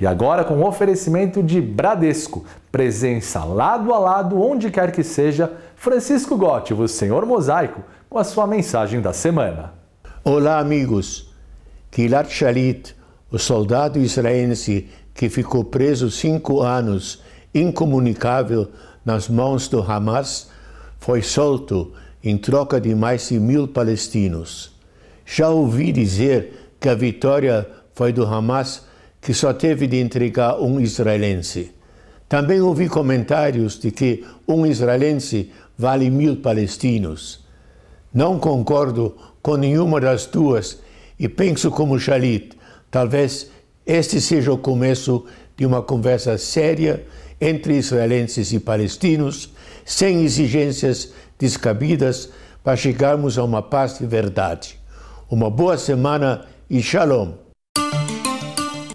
E agora com o oferecimento de Bradesco, presença lado a lado, onde quer que seja, Francisco Gotti, o Senhor Mosaico, com a sua mensagem da semana. Olá, amigos. Gilad Shalit, o soldado israelense que ficou preso cinco anos, incomunicável nas mãos do Hamas, foi solto em troca de mais de mil palestinos. Já ouvi dizer que a vitória foi do Hamas que só teve de entregar um israelense. Também ouvi comentários de que um israelense vale mil palestinos. Não concordo com nenhuma das duas e penso como Shalit. Talvez este seja o começo de uma conversa séria entre israelenses e palestinos, sem exigências descabidas, para chegarmos a uma paz de verdade. Uma boa semana e shalom.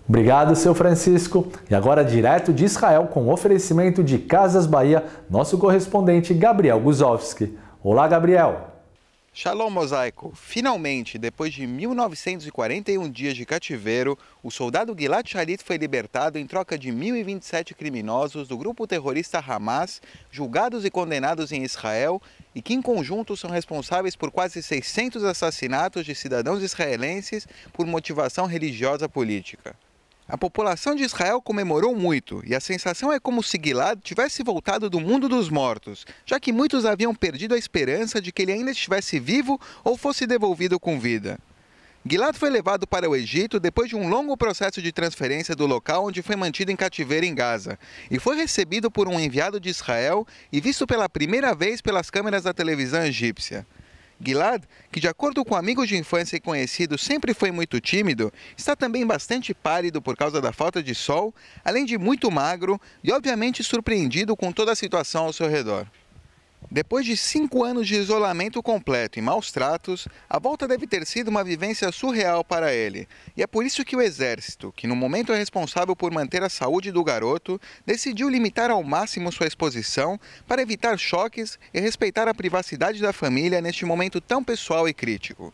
Obrigado, seu Francisco. E agora, direto de Israel, com oferecimento de Casas Bahia, nosso correspondente Gabriel Guzowski. Olá, Gabriel. Shalom Mosaico! Finalmente, depois de 1941 dias de cativeiro, o soldado Gilad Shalit foi libertado em troca de 1.027 criminosos do grupo terrorista Hamas, julgados e condenados em Israel e que, em conjunto, são responsáveis por quase 600 assassinatos de cidadãos israelenses por motivação religiosa política. A população de Israel comemorou muito e a sensação é como se Gilad tivesse voltado do mundo dos mortos, já que muitos haviam perdido a esperança de que ele ainda estivesse vivo ou fosse devolvido com vida. Gilad foi levado para o Egito depois de um longo processo de transferência do local onde foi mantido em cativeiro em Gaza e foi recebido por um enviado de Israel e visto pela primeira vez pelas câmeras da televisão egípcia. Gilad, que de acordo com amigos de infância e conhecidos sempre foi muito tímido, está também bastante pálido por causa da falta de sol, além de muito magro e obviamente surpreendido com toda a situação ao seu redor. Depois de cinco anos de isolamento completo e maus tratos, a volta deve ter sido uma vivência surreal para ele. E é por isso que o Exército, que no momento é responsável por manter a saúde do garoto, decidiu limitar ao máximo sua exposição para evitar choques e respeitar a privacidade da família neste momento tão pessoal e crítico.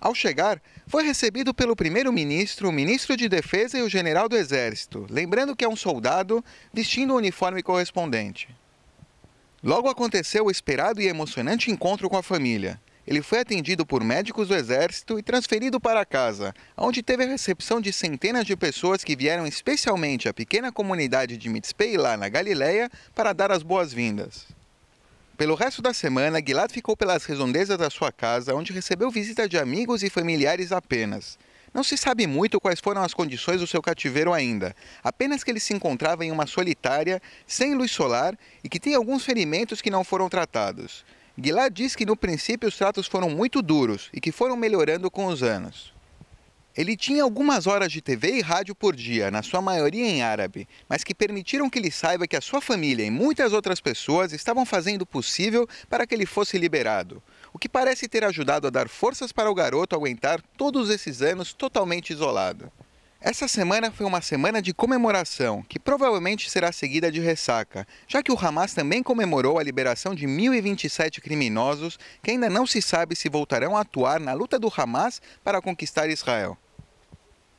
Ao chegar, foi recebido pelo primeiro-ministro, o ministro de Defesa e o general do Exército, lembrando que é um soldado vestindo o uniforme correspondente. Logo aconteceu o esperado e emocionante encontro com a família. Ele foi atendido por médicos do Exército e transferido para casa, onde teve a recepção de centenas de pessoas que vieram especialmente à pequena comunidade de lá na Galileia, para dar as boas-vindas. Pelo resto da semana, Gilad ficou pelas redondezas da sua casa, onde recebeu visita de amigos e familiares apenas. Não se sabe muito quais foram as condições do seu cativeiro ainda, apenas que ele se encontrava em uma solitária, sem luz solar e que tem alguns ferimentos que não foram tratados. Guilá diz que no princípio os tratos foram muito duros e que foram melhorando com os anos. Ele tinha algumas horas de TV e rádio por dia, na sua maioria em árabe, mas que permitiram que ele saiba que a sua família e muitas outras pessoas estavam fazendo o possível para que ele fosse liberado o que parece ter ajudado a dar forças para o garoto aguentar todos esses anos totalmente isolado. Essa semana foi uma semana de comemoração, que provavelmente será seguida de ressaca, já que o Hamas também comemorou a liberação de 1.027 criminosos que ainda não se sabe se voltarão a atuar na luta do Hamas para conquistar Israel.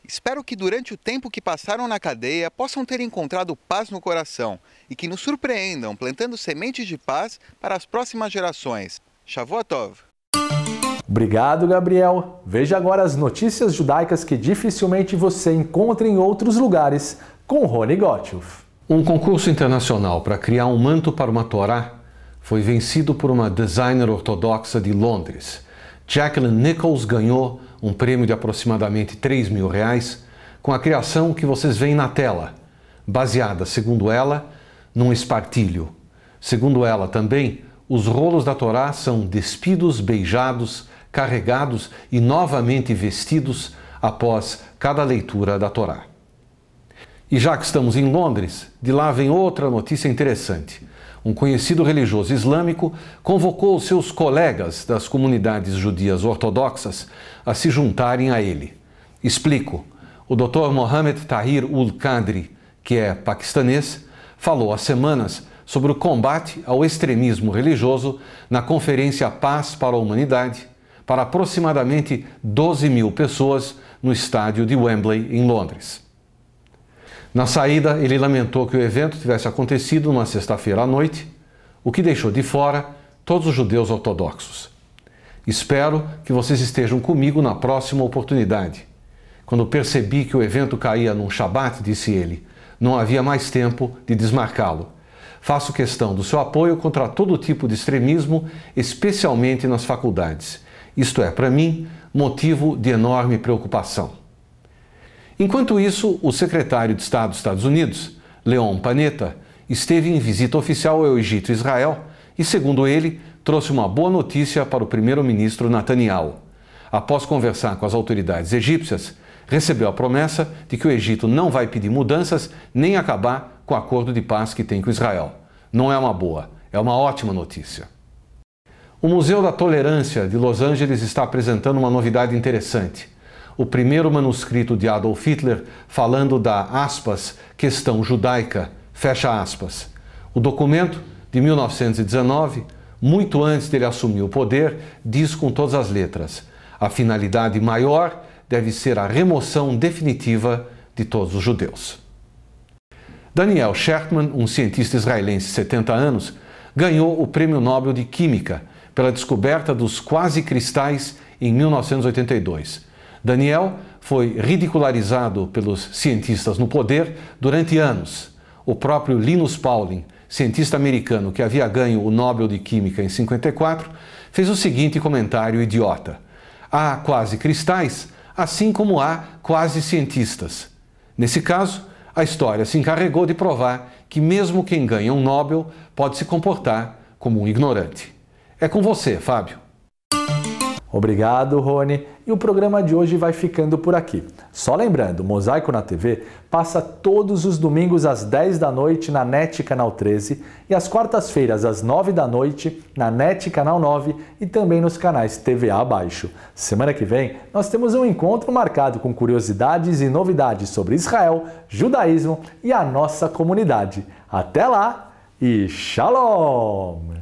Espero que durante o tempo que passaram na cadeia possam ter encontrado paz no coração e que nos surpreendam plantando sementes de paz para as próximas gerações, Shavuotov! Obrigado, Gabriel. Veja agora as notícias judaicas que dificilmente você encontra em outros lugares com Rony Gottschalk. Um concurso internacional para criar um manto para uma Torá foi vencido por uma designer ortodoxa de Londres. Jacqueline Nichols ganhou um prêmio de aproximadamente 3 mil reais com a criação que vocês veem na tela, baseada, segundo ela, num espartilho. Segundo ela também, os rolos da Torá são despidos, beijados, carregados e novamente vestidos após cada leitura da Torá. E já que estamos em Londres, de lá vem outra notícia interessante. Um conhecido religioso islâmico convocou seus colegas das comunidades judias ortodoxas a se juntarem a ele. Explico. O Dr. Mohammed Tahir ul-Qadri, que é paquistanês, falou há semanas sobre o combate ao extremismo religioso na Conferência Paz para a Humanidade para aproximadamente 12 mil pessoas no estádio de Wembley, em Londres. Na saída, ele lamentou que o evento tivesse acontecido numa sexta-feira à noite, o que deixou de fora todos os judeus ortodoxos. Espero que vocês estejam comigo na próxima oportunidade. Quando percebi que o evento caía num Shabat, disse ele, não havia mais tempo de desmarcá-lo Faço questão do seu apoio contra todo tipo de extremismo, especialmente nas faculdades. Isto é, para mim, motivo de enorme preocupação. Enquanto isso, o secretário de Estado dos Estados Unidos, Leon Panetta, esteve em visita oficial ao Egito e Israel e, segundo ele, trouxe uma boa notícia para o primeiro-ministro Netanyahu. Após conversar com as autoridades egípcias, recebeu a promessa de que o Egito não vai pedir mudanças nem acabar com o acordo de paz que tem com Israel. Não é uma boa, é uma ótima notícia. O Museu da Tolerância de Los Angeles está apresentando uma novidade interessante. O primeiro manuscrito de Adolf Hitler falando da aspas, questão judaica, fecha aspas. O documento, de 1919, muito antes dele assumir o poder, diz com todas as letras: a finalidade maior deve ser a remoção definitiva de todos os judeus. Daniel Shertman, um cientista israelense de 70 anos, ganhou o Prêmio Nobel de Química pela descoberta dos quase cristais em 1982. Daniel foi ridicularizado pelos cientistas no poder durante anos. O próprio Linus Pauling, cientista americano que havia ganho o Nobel de Química em 54, fez o seguinte comentário idiota: Há quase cristais, assim como há quase cientistas. Nesse caso, a história se encarregou de provar que, mesmo quem ganha um Nobel, pode se comportar como um ignorante. É com você, Fábio. Obrigado, Rony. E o programa de hoje vai ficando por aqui. Só lembrando, Mosaico na TV passa todos os domingos às 10 da noite na NET Canal 13 e às quartas-feiras às 9 da noite na NET Canal 9 e também nos canais TVA abaixo. Semana que vem, nós temos um encontro marcado com curiosidades e novidades sobre Israel, judaísmo e a nossa comunidade. Até lá e Shalom!